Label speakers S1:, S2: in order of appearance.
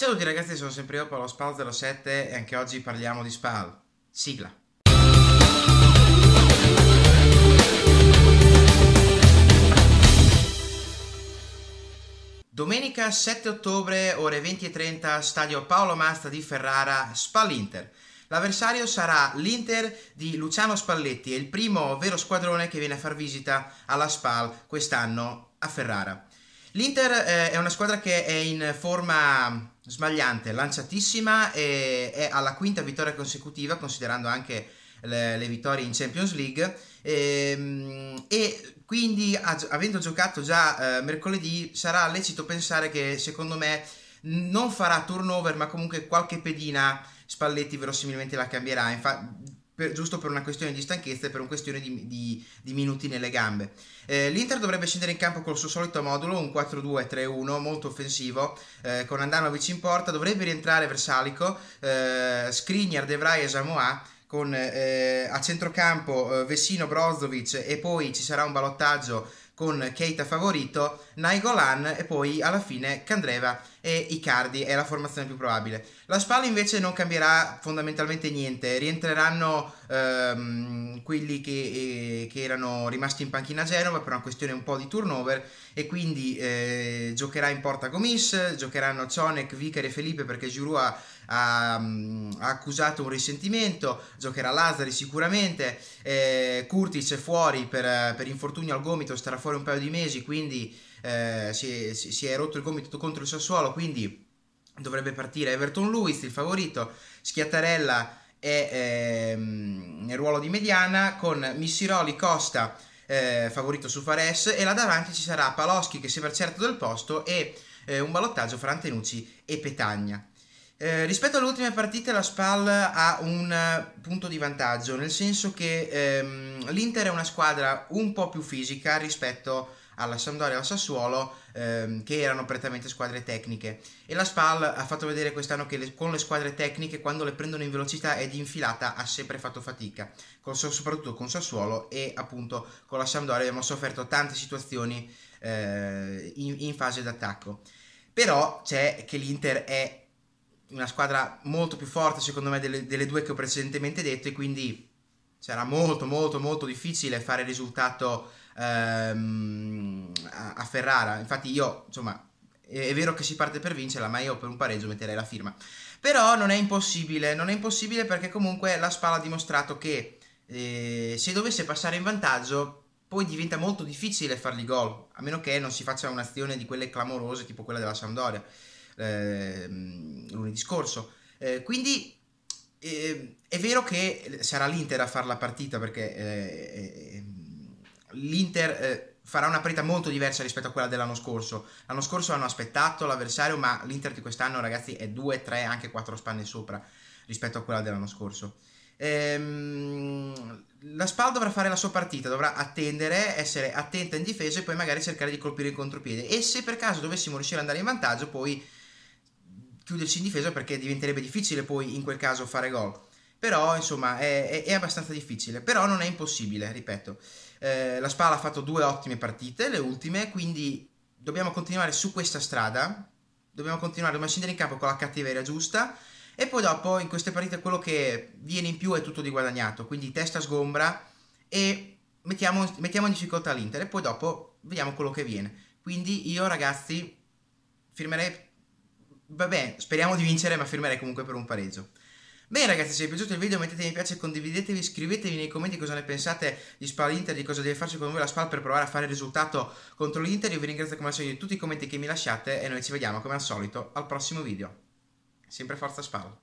S1: Ciao a tutti ragazzi, sono sempre io Paolo Spal 07 e anche oggi parliamo di Spal. Sigla. Domenica 7 ottobre, ore 20.30, stadio Paolo Mazza di Ferrara, Spal Inter. L'avversario sarà l'Inter di Luciano Spalletti, il primo vero squadrone che viene a far visita alla Spal quest'anno a Ferrara. L'Inter eh, è una squadra che è in forma smagliante, lanciatissima e è alla quinta vittoria consecutiva, considerando anche le, le vittorie in Champions League. E, ehm, e quindi, avendo giocato già eh, mercoledì, sarà lecito pensare che secondo me non farà turnover, ma comunque qualche pedina Spalletti verosimilmente la cambierà. Infatti, per, giusto per una questione di stanchezza e per una questione di, di, di minuti nelle gambe. Eh, L'Inter dovrebbe scendere in campo col suo solito modulo, un 4-2-3-1 molto offensivo, eh, con Andanovic in porta, dovrebbe rientrare Versalico, eh, Skriniar, De Vrij e Samoa, con eh, a centrocampo eh, Vessino, Brozovic e poi ci sarà un balottaggio con Keita favorito, Naigolan e poi alla fine Candreva e Icardi è la formazione più probabile. La spalla invece non cambierà fondamentalmente niente, rientreranno ehm, quelli che, eh, che, erano rimasti in panchina a Genova per una questione un po' di turnover e quindi eh, giocherà in porta Gomis, giocheranno Cionek, Vicker e Felipe perché Giroud ha ha, mm, ha accusato un risentimento, giocherà Lazzari sicuramente, eh, Curtis è fuori per, per infortunio al gomito, starà fuori un paio di mesi, quindi eh, si, si è rotto il gomito contro il Sassuolo, quindi dovrebbe partire Everton Lewis, il favorito, Schiattarella è ehm, nel ruolo di mediana con Missiroli Costa eh, favorito su Fares e là davanti ci sarà Paloschi che si è certo del posto e eh, un ballottaggio fra Antenucci e Petagna. Eh, rispetto alle ultime partite la SPAL ha un eh, punto di vantaggio, nel senso che ehm, l'Inter è una squadra un po' più fisica rispetto alla Sampdoria e al Sassuolo, ehm, che erano prettamente squadre tecniche. E la SPAL ha fatto vedere quest'anno che le, con le squadre tecniche, quando le prendono in velocità ed infilata, ha sempre fatto fatica, con, soprattutto con Sassuolo e appunto con la Sampdoria abbiamo sofferto tante situazioni eh, in, in fase d'attacco. Però c'è che l'Inter è una squadra molto più forte secondo me delle, delle due che ho precedentemente detto e quindi sarà molto molto molto difficile fare risultato ehm, a, a, Ferrara infatti io insomma è, è, vero che si parte per vincerla ma io per un pareggio metterei la firma però non è impossibile non è impossibile perché comunque la spalla ha dimostrato che eh, se dovesse passare in vantaggio poi diventa molto difficile fargli gol a meno che non si faccia un'azione di quelle clamorose tipo quella della Sampdoria Ehm, lunedì scorso. Eh, quindi eh, è vero che sarà l'Inter a fare la partita perché eh, l'Inter farà una partita molto diversa rispetto a quella dell'anno scorso. L'anno scorso hanno aspettato l'avversario, ma l'Inter di quest'anno, ragazzi, è 2, 3, anche 4 spanne sopra rispetto a quella dell'anno scorso. Ehm, la Spal dovrà fare la sua partita, dovrà attendere, essere attenta in difesa e poi magari cercare di colpire il contropiede. E se per caso dovessimo riuscire ad andare in vantaggio, poi chiudersi in difesa perché diventerebbe difficile poi in quel caso fare gol. Però insomma è, è, è abbastanza difficile, però non è impossibile, ripeto. Eh, la Spala ha fatto due ottime partite, le ultime, quindi dobbiamo continuare su questa strada, dobbiamo continuare, dobbiamo scendere in campo con la cattiveria giusta e poi dopo in queste partite quello che viene in più è tutto di guadagnato, quindi testa sgombra e mettiamo, mettiamo in difficoltà l'Inter e poi dopo vediamo quello che viene. Quindi io ragazzi firmerei Vabbè, speriamo di vincere, ma firmerei comunque per un pareggio. Bene ragazzi, se vi è piaciuto il video mettete mi piace, condividetevi, scrivetevi nei commenti cosa ne pensate di Spal Inter, di cosa deve farci con voi la Spal per provare a fare il risultato contro l'Inter. Io vi ringrazio come al solito di tutti i commenti che mi lasciate e noi ci vediamo come al solito al prossimo video. Sempre forza Spal!